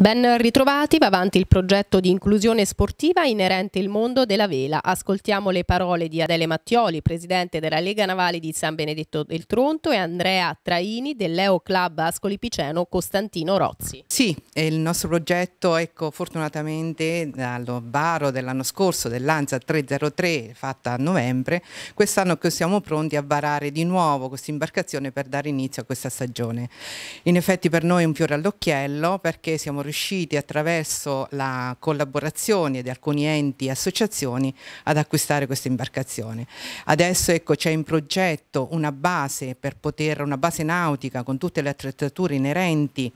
Ben ritrovati, va avanti il progetto di inclusione sportiva inerente il mondo della vela. Ascoltiamo le parole di Adele Mattioli, presidente della Lega Navale di San Benedetto del Tronto e Andrea Traini dell'EO Club Ascoli Piceno Costantino Rozzi. Sì, il nostro progetto, ecco, fortunatamente dallo baro dell'anno scorso, dell'ANSA 303 fatta a novembre, quest'anno siamo pronti a varare di nuovo questa imbarcazione per dare inizio a questa stagione. In effetti per noi è un fiore all'occhiello perché siamo riusciti riusciti attraverso la collaborazione di alcuni enti e associazioni ad acquistare questa imbarcazione. Adesso ecco, c'è in progetto una base, poter, una base nautica con tutte le attrezzature inerenti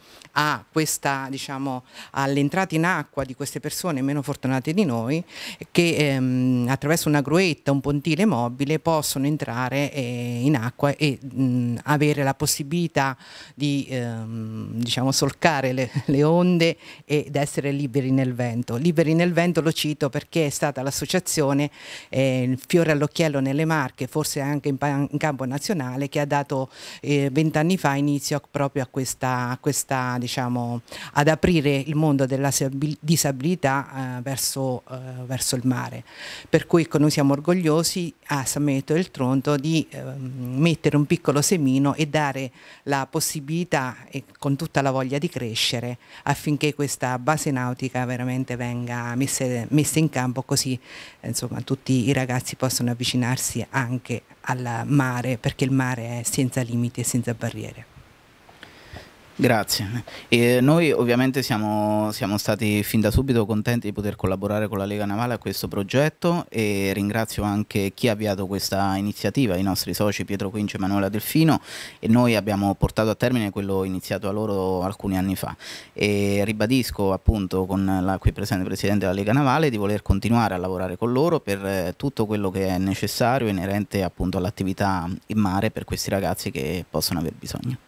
diciamo, all'entrata in acqua di queste persone meno fortunate di noi che ehm, attraverso una gruetta, un pontile mobile possono entrare eh, in acqua e mh, avere la possibilità di ehm, diciamo, solcare le, le onde onde ed essere liberi nel vento. Liberi nel vento lo cito perché è stata l'associazione eh, Fiore all'occhiello nelle Marche, forse anche in, in campo nazionale, che ha dato eh, vent'anni eh, fa inizio proprio a questa, a questa, diciamo, ad aprire il mondo della disabilità eh, verso, eh, verso, il mare. Per cui ecco, noi siamo orgogliosi a Sameto e il Tronto di ehm, mettere un piccolo semino e dare la possibilità, e con tutta la voglia di crescere, a affinché questa base nautica veramente venga messa, messa in campo così eh, insomma, tutti i ragazzi possano avvicinarsi anche al mare perché il mare è senza limiti e senza barriere. Grazie. E noi ovviamente siamo, siamo, stati fin da subito contenti di poter collaborare con la Lega Navale a questo progetto e ringrazio anche chi ha avviato questa iniziativa, i nostri soci Pietro Quinci e Manuela Delfino e noi abbiamo portato a termine quello iniziato a loro alcuni anni fa e ribadisco appunto con la qui presente Presidente della Lega Navale di voler continuare a lavorare con loro per eh, tutto quello che è necessario inerente appunto all'attività in mare per questi ragazzi che possono aver bisogno.